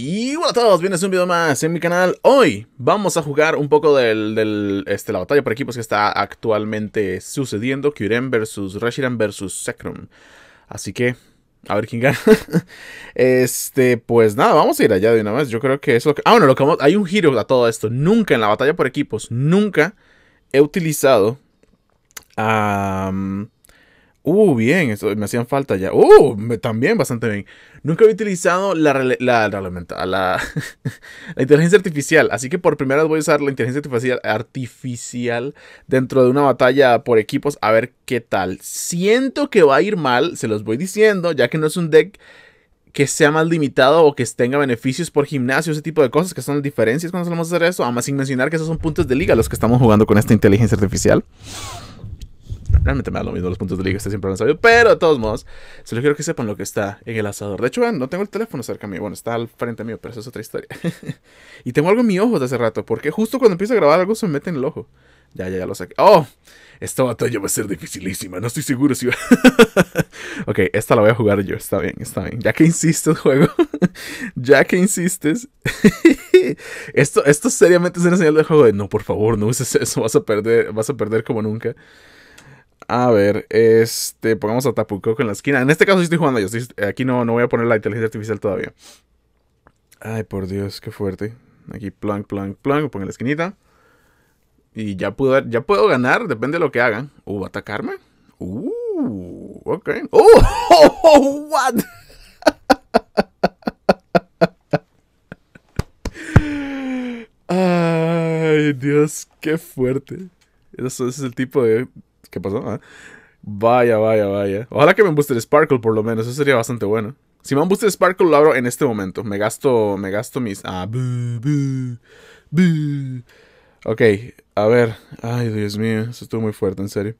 Y hola a todos, bienvenidos a un video más en mi canal. Hoy vamos a jugar un poco de este, la batalla por equipos que está actualmente sucediendo. Kyurem versus Rashiram versus Sekrum. Así que, a ver quién gana. este, pues nada, vamos a ir allá de una vez. Yo creo que es lo que... Ah, bueno, lo que hay un giro a todo esto. Nunca en la batalla por equipos, nunca he utilizado... Uh, bien, eso, me hacían falta ya. Uh, también bastante bien. Nunca había utilizado la, la, la, inteligencia artificial, así que por primera vez voy a usar la inteligencia artificial, artificial dentro de una batalla por equipos a ver qué tal. Siento que va a ir mal, se los voy diciendo, ya que no es un deck que sea más limitado o que tenga beneficios por gimnasio, ese tipo de cosas, que son las diferencias cuando solemos hacer eso, además sin mencionar que esos son puntos de liga los que estamos jugando con esta inteligencia artificial. Realmente me da lo mismo los puntos de liga, ustedes siempre lo sabido. Pero de todos modos, solo quiero que sepan lo que está en el asador. De hecho, no tengo el teléfono cerca mío. Bueno, está al frente mío, pero eso es otra historia. y tengo algo en mi ojo de hace rato, porque justo cuando empiezo a grabar algo se me mete en el ojo. Ya, ya, ya lo saqué. ¡Oh! Esta batalla va a ser dificilísima. No estoy seguro si va. ok, esta la voy a jugar yo. Está bien, está bien. Ya que insistes, juego. ya que insistes. esto, esto seriamente es una señal del juego de no, por favor, no uses eso. Vas a perder, vas a perder como nunca. A ver, este, pongamos a Tapuco en la esquina. En este caso sí estoy jugando yo. aquí no, no voy a poner la inteligencia artificial todavía. Ay, por Dios, qué fuerte. Aquí plank, plank, plank, pongo en la esquinita. Y ya puedo, ya puedo ganar, depende de lo que hagan. Uh, atacarme? Uh, ok. Uh, oh, what? Ay, Dios, qué fuerte. Eso, es el tipo de ¿Qué pasó? Ah. Vaya, vaya, vaya. Ojalá que me embuste el Sparkle por lo menos. Eso sería bastante bueno. Si me embuste el Sparkle lo abro en este momento. Me gasto, me gasto mis... Ah, Ok, a ver. Ay, Dios mío. Eso estuvo muy fuerte, en serio.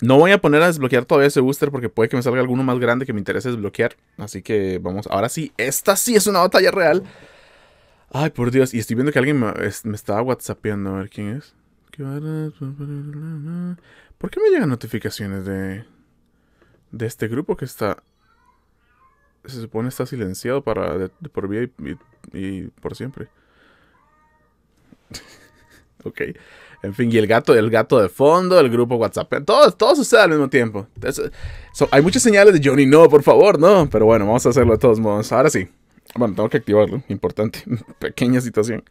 No voy a poner a desbloquear todavía ese booster porque puede que me salga alguno más grande que me interese desbloquear. Así que vamos. Ahora sí, esta sí es una batalla real. Ay, por Dios. Y estoy viendo que alguien me, me estaba whatsappeando. A ver quién es. ¿Por qué me llegan notificaciones de, de este grupo que está... Se supone está silenciado para por vida y, por siempre. ok. En fin, y el gato, gato de fondo, el grupo WhatsApp, todo, sucede al mismo tiempo. hay muchas señales de Johnny, no, por favor, no. Pero bueno, vamos a hacerlo de todos modos. Ahora sí. Bueno, tengo que activarlo, importante. Pequeña situación.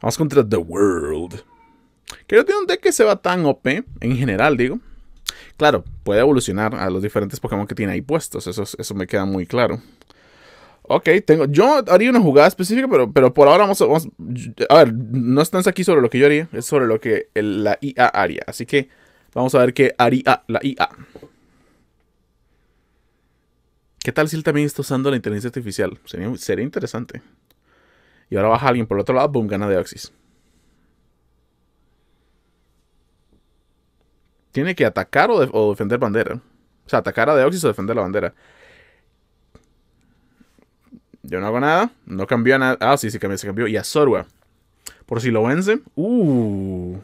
Vamos contra The World. Que no tiene un deck que se va tan OP, en general, digo. Claro, puede evolucionar a los diferentes Pokémon que tiene ahí puestos, eso, eso me queda muy claro. Ok, tengo. Yo haría una jugada específica, pero, pero por ahora vamos a, a. ver, no están aquí sobre lo que yo haría, es sobre lo que la IA haría. Así que vamos a ver qué haría la IA. ¿Qué tal si él también está usando la inteligencia artificial? Sería, sería interesante. Y ahora baja alguien por el otro lado, boom, gana de Oxys. tiene que atacar o, defender bandera. O sea, atacar a Deoxys o defender la bandera. Yo no hago nada. No cambió nada. Ah, sí, sí cambió, se cambió. Y a Zorua. Por si lo vence. Uh.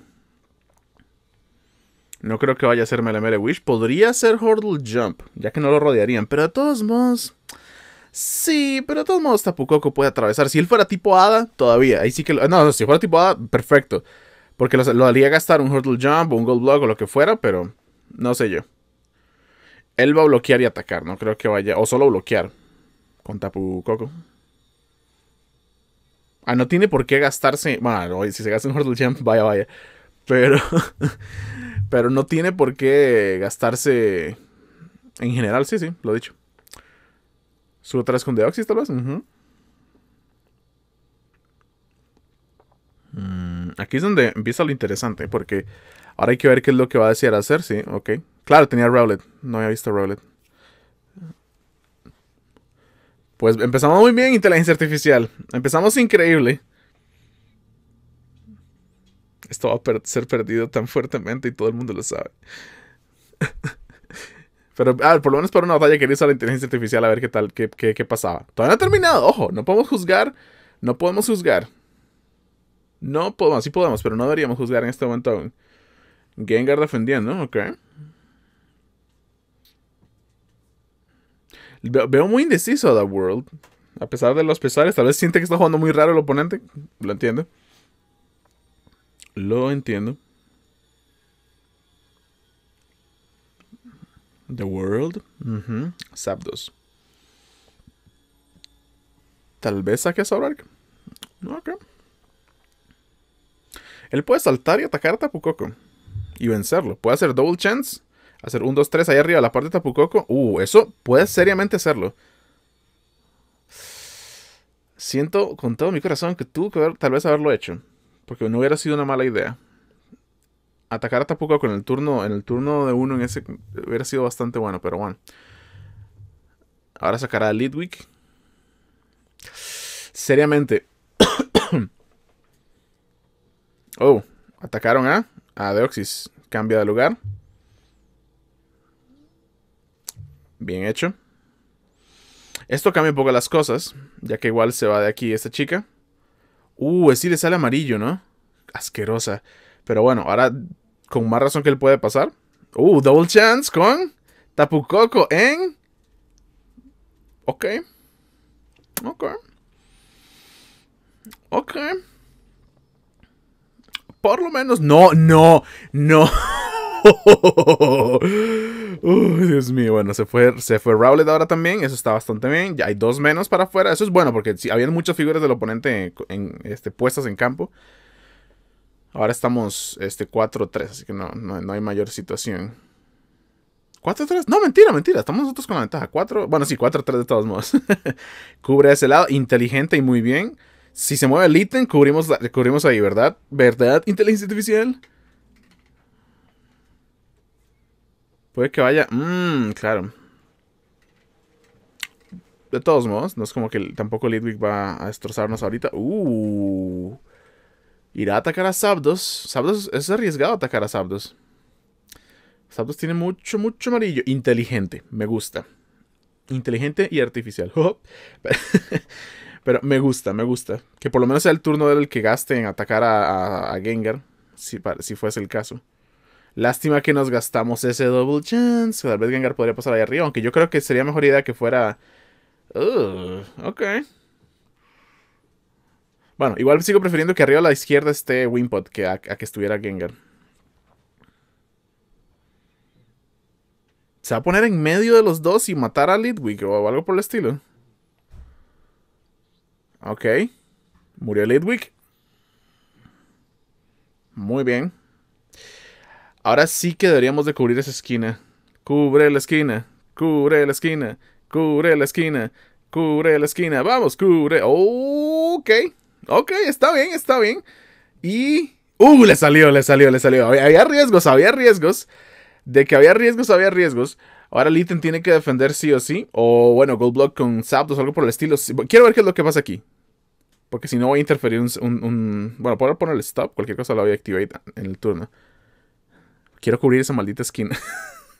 No creo que vaya a ser Mele Wish. Podría ser Hurdle Jump, ya que no lo rodearían. Pero de todos modos. Sí, pero de todos modos Koko puede atravesar. Si él fuera tipo Hada, todavía. Ahí sí que lo... No, no, si fuera tipo Hada, perfecto. Porque lo, haría gastar un hurdle jump o un gold block o lo que fuera, pero no sé yo. Él va a bloquear y atacar, no creo que vaya. O solo bloquear con Tapu Coco. Ah, no tiene por qué gastarse. Bueno, si se gasta un hurdle jump, vaya, vaya. Pero. pero no tiene por qué gastarse. En general, sí, sí, lo he dicho. Su otra vez con Deoxys, tal vez. Aquí es donde empieza lo interesante, porque ahora hay que ver qué es lo que va a a hacer, sí, ok. Claro, tenía Rowlet, no había visto Rowlet. Pues empezamos muy bien, inteligencia artificial. Empezamos increíble. Esto va a ser perdido tan fuertemente y todo el mundo lo sabe. Pero ah, por lo menos para una batalla quería usar la inteligencia artificial a ver qué tal, qué, qué pasaba. Todavía no ha terminado, ojo, no podemos juzgar, no podemos juzgar. No podemos, sí podemos, pero no deberíamos juzgar en este momento Gengar defendiendo, ok. Veo muy indeciso a The World. A pesar de los pesares, tal vez siente que está jugando muy raro el oponente. Lo entiendo. Lo entiendo. The World. sabdos. Tal vez saque a No, Ok. Él puede saltar y atacar a Koko. Y vencerlo. Puede hacer double chance. Hacer un 2-3 ahí arriba, la parte de Tapucoco. Uh, eso puede seriamente hacerlo. Siento con todo mi corazón que tuvo que tal vez haberlo hecho. Porque no hubiera sido una mala idea. Atacar a Koko en el turno, en el turno de uno en ese hubiera sido bastante bueno, pero bueno. Ahora sacará a Lidwick. Seriamente. Oh, atacaron a, a Deoxys. Cambia de lugar. Bien hecho. Esto cambia un poco las cosas, ya que igual se va de aquí esta chica. Uh, sí le sale amarillo, ¿no? Asquerosa. Pero bueno, ahora con más razón que él puede pasar. Uh, double chance con Koko en... Ok. Ok. Ok por lo menos, no, no, no. Dios mío, bueno, se fue, se fue Rowlet ahora también, eso está bastante bien. Ya hay dos menos para afuera, eso es bueno porque si habían muchas figuras del oponente en, este, puestas en campo. Ahora estamos este, 4-3, así que no, no, hay mayor situación. ¿4-3? No, mentira, mentira, estamos nosotros con la ventaja. 4, bueno, sí, 4-3 de todos modos. Cubre ese lado, inteligente y muy bien. Si se mueve el ítem, cubrimos, cubrimos ahí, ¿verdad? ¿Verdad, inteligencia artificial? Puede que vaya... Mmm, claro. De todos modos, no es como que tampoco Lidwig va a destrozarnos ahorita. Uh. Irá a atacar a Sabdos Sabdos es arriesgado atacar a Sabdos Sabdos tiene mucho, mucho amarillo. Inteligente, me gusta. Inteligente y artificial. Oh. Pero me gusta, me gusta. Que por lo menos sea el turno del que gaste en atacar a, a, Gengar. Si, si fuese el caso. Lástima que nos gastamos ese double chance. Tal vez Gengar podría pasar ahí arriba. Aunque yo creo que sería mejor idea que fuera. Uh, ok. Bueno, igual sigo prefiriendo que arriba a la izquierda esté Wimpot que a, que estuviera Gengar. ¿Se va a poner en medio de los dos y matar a Litwick o algo por el estilo? Ok. Murió Lidwick. Muy bien. Ahora sí que deberíamos de cubrir esa esquina. Cubre la esquina. Cubre la esquina. Cubre la esquina. Cubre la esquina. Vamos, cubre. Ok. Ok, está bien, está bien. Y... Uh, le salió, le salió, le salió. Había riesgos, había riesgos. De que había riesgos, había riesgos. Ahora Litten tiene que defender sí o sí. O bueno, Goldblock con Zapdos o algo por el estilo. Quiero ver qué es lo que pasa aquí. Porque si no voy a interferir un... bueno, puedo poner el stop. Cualquier cosa la voy a activar en el turno. Quiero cubrir esa maldita skin.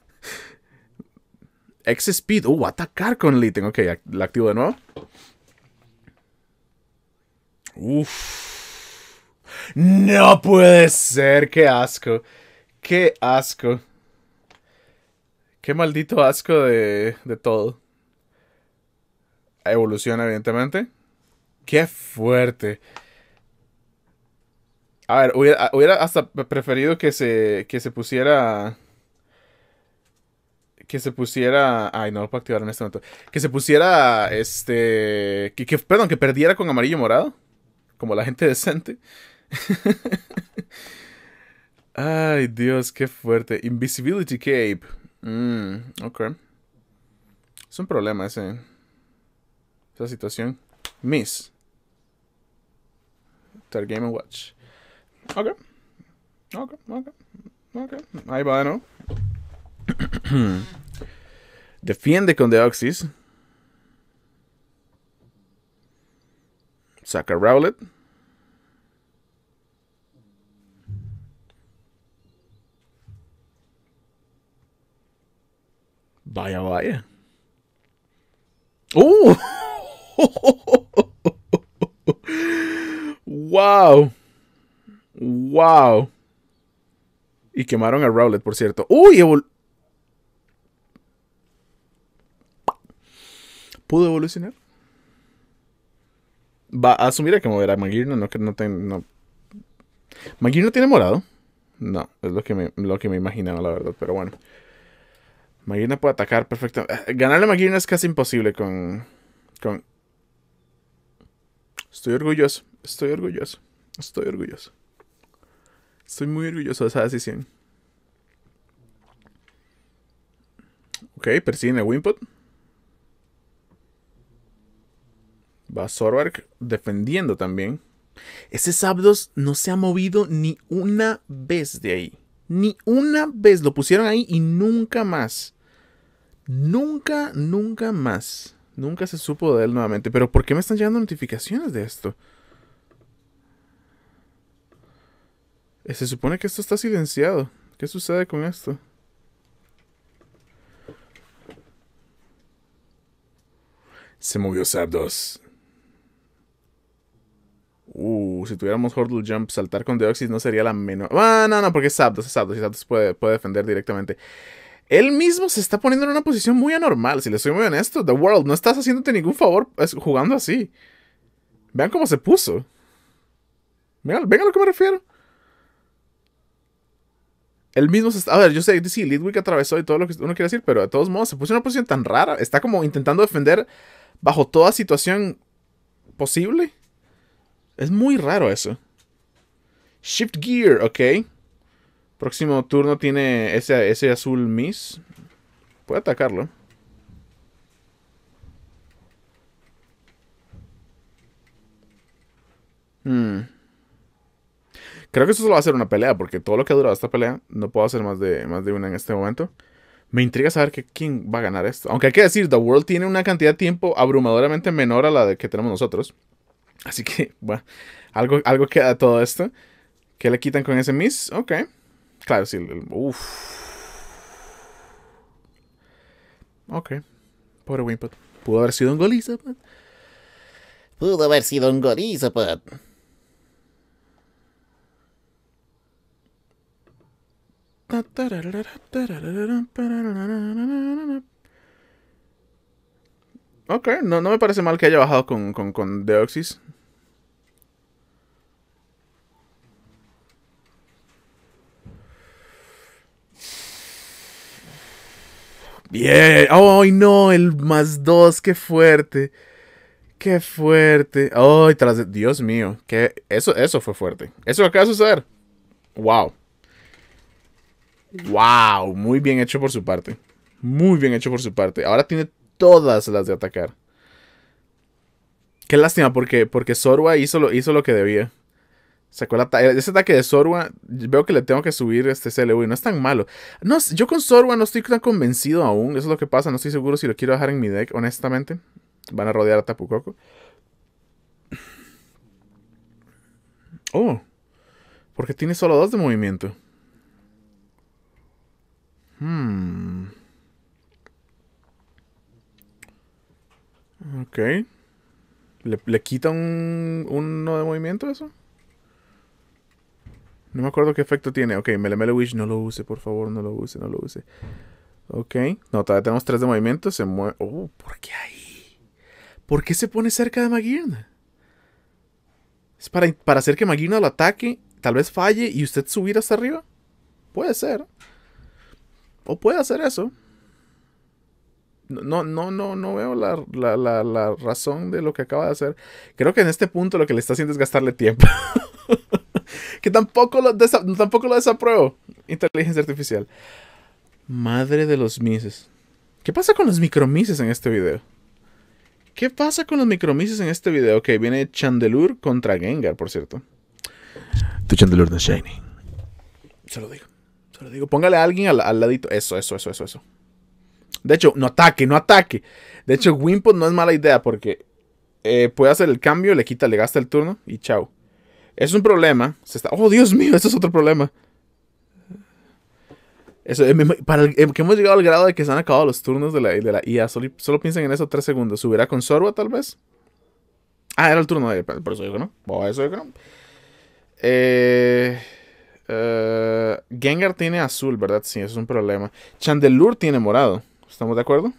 X Speed. Uh, atacar con el ítem. Ok, la activo de nuevo. Uf. No puede ser. Qué asco. Qué asco. Qué maldito asco de, de todo. Evoluciona, evidentemente. Qué fuerte. A ver, ah, hubiera, hasta preferido que se, que se pusiera que se pusiera. Ay, no lo puedo activar en este momento. Que se pusiera. Este. Que, perdón, que perdiera con amarillo morado. Como la gente decente. Ay, Dios, qué fuerte. Invisibility Cape. Mm, ok. Es un problema ese. Esa situación. Miss. Star Game Watch. Okay, okay, okay, okay. Ahí va, ¿no? Defiende con Deoxys. Saca Rowlet. Vaya, vaya. ¡Oh! wow. Wow. Y quemaron a Rowlet, por cierto. Uy, ¿Pudo evolucionar? Va a asumir a que moverá a Magirna, no que no, tiene. no. tiene morado. No, es lo que me, lo que me imaginaba, la verdad, pero bueno. Magirna puede atacar perfectamente. Eh, ganarle a Magirna es casi imposible con, con Estoy orgulloso, estoy orgulloso, estoy orgulloso. Estoy muy orgulloso de esa decisión. Ok, persiguen a Wimpot. Va Sorbark defendiendo también. Ese Sabdos no se ha movido ni una vez de ahí. Ni una vez. Lo pusieron ahí y nunca más. Nunca, nunca más. Nunca se supo de él nuevamente. Pero ¿por qué me están llegando notificaciones de esto? Eh, se supone que esto está silenciado. ¿Qué sucede con esto? Se movió Zapdos. Uh, si tuviéramos Hurdle Jump, saltar con Deoxys no sería la menor. Ah, no, no, porque es Zapdos, es Zapdos, y puede, puede defender directamente él mismo se está poniendo en una posición muy anormal, si le soy muy honesto. The World, no estás haciéndote ningún favor jugando así. Vean cómo se puso. Vean, a lo que me refiero. Él mismo se está... A ver, yo sé, sí, Lidwick atravesó y todo lo que uno quiere decir, pero de todos modos se puso en una posición tan rara. Está como intentando defender bajo toda situación posible. Es muy raro eso. Shift gear, ok. Próximo turno tiene ese, ese azul Miss. Puede atacarlo. Hmm. Creo que esto solo va a ser una pelea, porque todo lo que ha durado esta pelea, no puedo hacer más de, más de una en este momento. Me intriga saber que, quién va a ganar esto. Aunque hay que decir, The World tiene una cantidad de tiempo abrumadoramente menor a la de que tenemos nosotros. Así que, bueno, algo, algo queda todo esto. ¿Qué le quitan con ese miss? Ok. Claro, sí. Uff. Ok. Pobre Wimpot. Pudo haber sido un goliza, pues. Pudo haber sido un goliza, pues. Ok, no, no me parece mal que haya bajado con, con Deoxys. Bien. ¡Ay, no! El más dos, qué fuerte. Qué fuerte. ¡Ay, tras de...! Dios mío! Que eso, eso fue fuerte. Eso acabas de suceder. ¡Wow! ¡Wow! Muy bien hecho por su parte. Muy bien hecho por su parte. Ahora tiene todas las de atacar. Qué lástima, porque, porque Sorwa hizo hizo lo que debía. Sacó eh, Ese ataque de Sorwa, veo que le tengo que subir este CLU y no es tan malo. No, yo con Sorwa no estoy tan convencido aún. Eso es lo que pasa. No estoy seguro si lo quiero dejar en mi deck, honestamente. Van a rodear a Tapu Koko. Oh, porque tiene solo dos de movimiento. Hmm. Ok. ¿Le, le quita un, uno de movimiento eso? No me acuerdo qué efecto tiene. Ok, Melemelo Wish, no lo use, por favor, no lo use, no lo use. Ok, no, todavía tenemos tres de movimiento. Se mueve. Oh, ¿por qué ahí? ¿Por qué se pone cerca de Maguirna? Es para, hacer que Maguirna lo ataque, tal vez falle y usted subir hasta arriba. Puede ser. O puede hacer eso. No, no, no, no veo la, la razón de lo que acaba de hacer. Creo que en este punto lo que le está haciendo es gastarle tiempo. que tampoco lo, desapruebo. Inteligencia artificial. Madre de los mises. ¿Qué pasa con los micromises en este video? ¿Qué pasa con los micromises en este video? Ok, viene chandelur contra Gengar, por cierto. Tu Chandelure de Shiny. Se lo digo. Se lo digo. Póngale a alguien al, ladito. Eso, eso, eso, eso, eso. De hecho, no ataque, no ataque. De hecho, Wimpod no es mala idea porque eh, puede hacer el cambio, le quita, le gasta el turno y chao. Es un problema. Se está, oh, Dios mío, eso es otro problema. Eso, eh, para eh, que hemos llegado al grado de que se han acabado los turnos de la, de la IA. Solo, piensen en eso tres segundos. ¿Subirá con Sorba, tal vez? Ah, era el turno de Por eso digo no. Por eso digo no. Eh, eh, Gengar tiene azul, ¿verdad? Sí, eso es un problema. Chandelure tiene morado. ¿Estamos de acuerdo?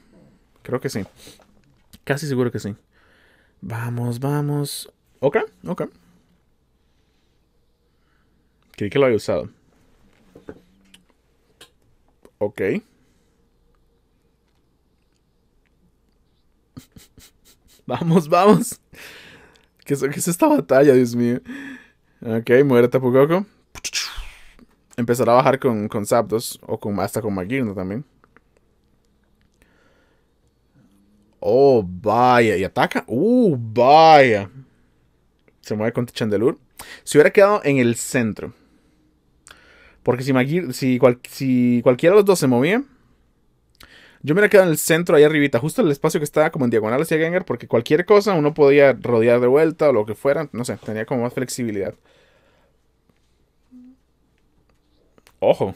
Creo que sí. Casi seguro que sí. Vamos, vamos. Ok, ok que lo había usado. Ok. vamos, vamos. ¿Qué es, esta batalla, Dios mío? Ok, a Pococo Empezará a bajar con, con Zapdos. O con, hasta con Magirno también. Oh, vaya. Y ataca. Uh, vaya. Se mueve con Chandelure. Si hubiera quedado en el centro. Porque si, si, cualquiera de los dos se movía, yo me hubiera quedado en el centro, ahí arribita, justo en el espacio que estaba como en diagonal hacia Gengar, porque cualquier cosa uno podía rodear de vuelta o lo que fuera, no sé, tenía como más flexibilidad. Ojo.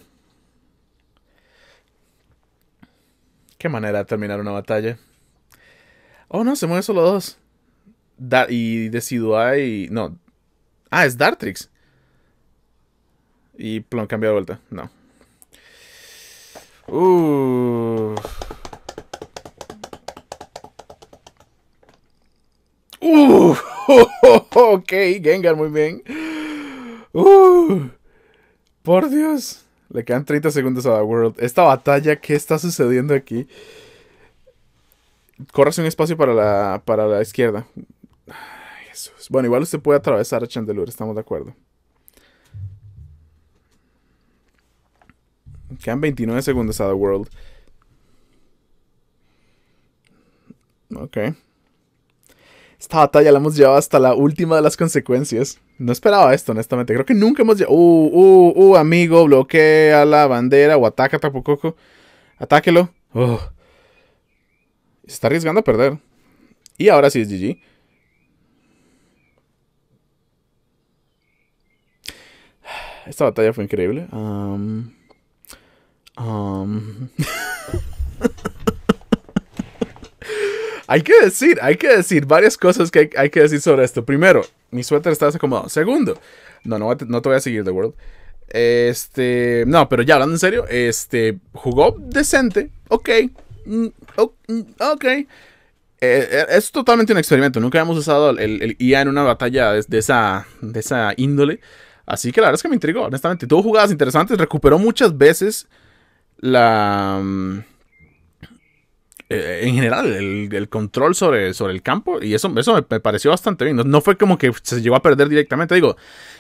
Qué manera de terminar una batalla. Oh, no, se mueven solo dos. Da y No. Ah, es Dartrix. Y plon, cambia de vuelta. No. ok, Gengar, muy bien. Por Dios. Le quedan 30 segundos a la World. Esta batalla, ¿qué está sucediendo aquí? Corras un espacio para la, para la izquierda. Bueno, igual usted puede atravesar a Chandelure, estamos de acuerdo. Quedan 29 segundos a The World. Ok. Esta batalla la hemos llevado hasta la última de las consecuencias. No esperaba esto, honestamente. Creo que nunca hemos llevado. Uh, uh, uh, amigo, bloquea la bandera o ataca tampoco. Atáquelo. Se está arriesgando a perder. Y ahora sí es GG. Esta batalla fue increíble. Um... Um, hay que decir, hay que decir varias cosas que hay, que decir sobre esto. Primero, mi suéter está desacomodado Segundo, no, no, te voy a seguir, The World. Este, no, pero ya hablando en serio, este, jugó decente, ok, mm, ok. Mm, eh, eh, es totalmente un experimento, nunca hemos usado el, IA en una batalla de, esa, de esa índole. Así que la verdad es que me intrigó, honestamente. Tuvo jugadas interesantes, recuperó muchas veces la... Mm, eh, en general, el, control sobre, sobre el campo, y eso, eso me, pareció bastante bien. No, no, fue como que se llegó a perder directamente. Digo,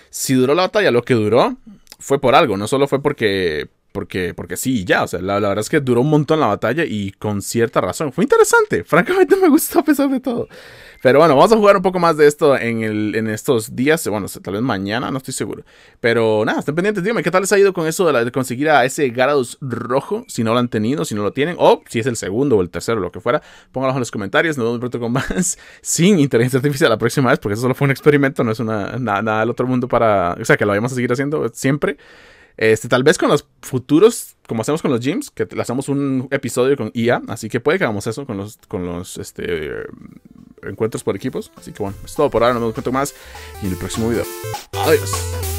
si duró la batalla lo que duró, fue por algo, no solo fue porque porque, porque sí, ya, o sea, la, verdad es que duró un montón la batalla y con cierta razón. Fue interesante, francamente me gustó a pesar de todo. Pero bueno, vamos a jugar un poco más de esto en, el, en estos días, bueno, tal vez mañana, no estoy seguro. Pero nada, estén pendientes, díganme, ¿qué tal les ha ido con eso de, la, de conseguir a ese Garados rojo? Si no lo han tenido, si no lo tienen, o si es el segundo o el tercero, lo que fuera, Pónganlo en los comentarios, nos vemos pronto con más sin inteligencia artificial la próxima vez, porque eso solo fue un experimento, no es una, nada, nada del otro mundo para, o sea, que lo vayamos a seguir haciendo siempre. Este, tal vez con los futuros, como hacemos con los gyms, que hacemos un episodio con IA, e así que puede que hagamos eso con los, con los este, encuentros por equipos. Así que bueno, es todo por ahora, nos vemos más y en el próximo video. Adiós.